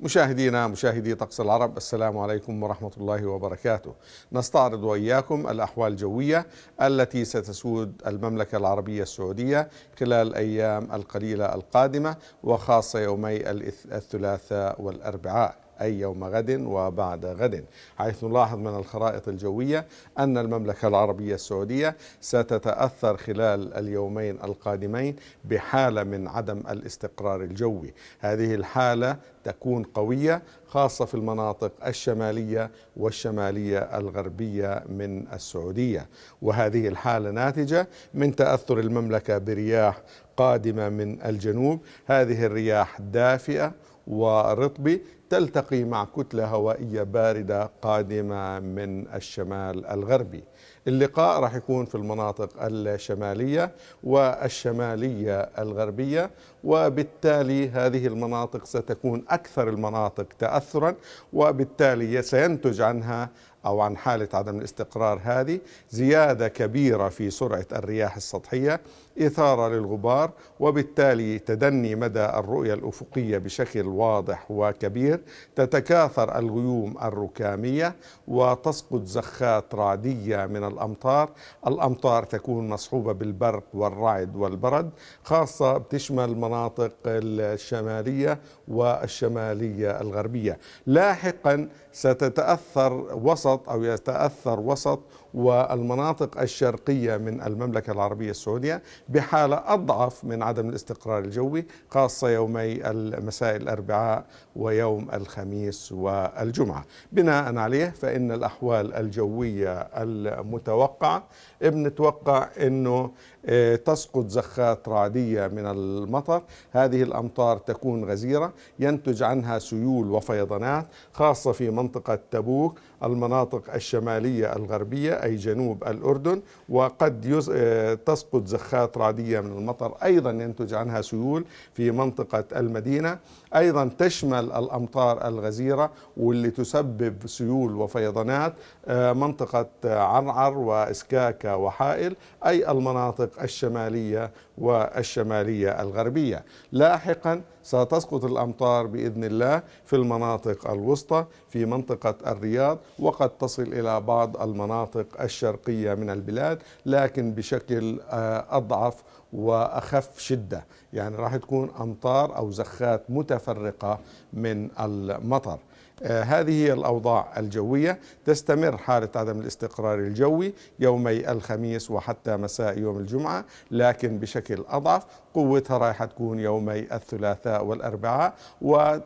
مشاهدينا مشاهدي طقس العرب السلام عليكم ورحمة الله وبركاته نستعرض وإياكم الأحوال الجوية التي ستسود المملكة العربية السعودية خلال الأيام القليلة القادمة وخاصة يومي الثلاثاء والأربعاء أي يوم غد وبعد غد حيث نلاحظ من الخرائط الجوية أن المملكة العربية السعودية ستتأثر خلال اليومين القادمين بحالة من عدم الاستقرار الجوي هذه الحالة تكون قوية خاصة في المناطق الشمالية والشمالية الغربية من السعودية وهذه الحالة ناتجة من تأثر المملكة برياح قادمة من الجنوب هذه الرياح دافئة ورطبة تلتقي مع كتلة هوائية باردة قادمة من الشمال الغربي اللقاء راح يكون في المناطق الشمالية والشمالية الغربية وبالتالي هذه المناطق ستكون أكثر المناطق تأثرا وبالتالي سينتج عنها أو عن حالة عدم الاستقرار هذه زيادة كبيرة في سرعة الرياح السطحية إثارة للغبار وبالتالي تدني مدى الرؤية الأفقية بشكل واضح وكبير الكبير تتكاثر الغيوم الركامية وتسقط زخات رعدية من الأمطار الأمطار تكون مصحوبة بالبرق والرعد والبرد خاصة بتشمل المناطق الشمالية والشمالية الغربية لاحقا ستتأثر وسط أو يتأثر وسط والمناطق الشرقية من المملكة العربية السعودية بحالة أضعف من عدم الاستقرار الجوي خاصة يومي المساء الأربعاء ويوم الخميس والجمعة بناء عليه فإن الأحوال الجوية المتوقعة بنتوقع أنه آه، تسقط زخات رعدية من المطر هذه الأمطار تكون غزيرة ينتج عنها سيول وفيضانات خاصة في منطقة تبوك المناطق الشمالية الغربية أي جنوب الأردن وقد آه، تسقط زخات رعدية من المطر أيضا ينتج عنها سيول في منطقة المدينة أيضا تشمل الأمطار الغزيرة واللي تسبب سيول وفيضانات آه، منطقة عرعر وإسكاكا وحائل أي المناطق الشمالية والشمالية الغربية لاحقا ستسقط الأمطار بإذن الله في المناطق الوسطى في منطقة الرياض وقد تصل إلى بعض المناطق الشرقية من البلاد لكن بشكل آه، أضعف واخف شده يعني راح تكون امطار او زخات متفرقه من المطر آه، هذه هي الأوضاع الجوية تستمر حالة عدم الاستقرار الجوي يومي الخميس وحتى مساء يوم الجمعة لكن بشكل أضعف قوتها رايحة تكون يومي الثلاثاء والأربعاء و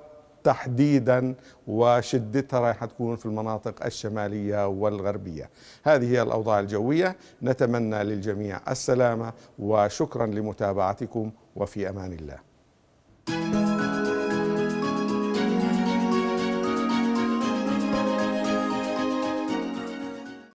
تحديدا وشدتها رايحة تكون في المناطق الشمالية والغربية هذه هي الأوضاع الجوية نتمنى للجميع السلامة وشكرا لمتابعتكم وفي أمان الله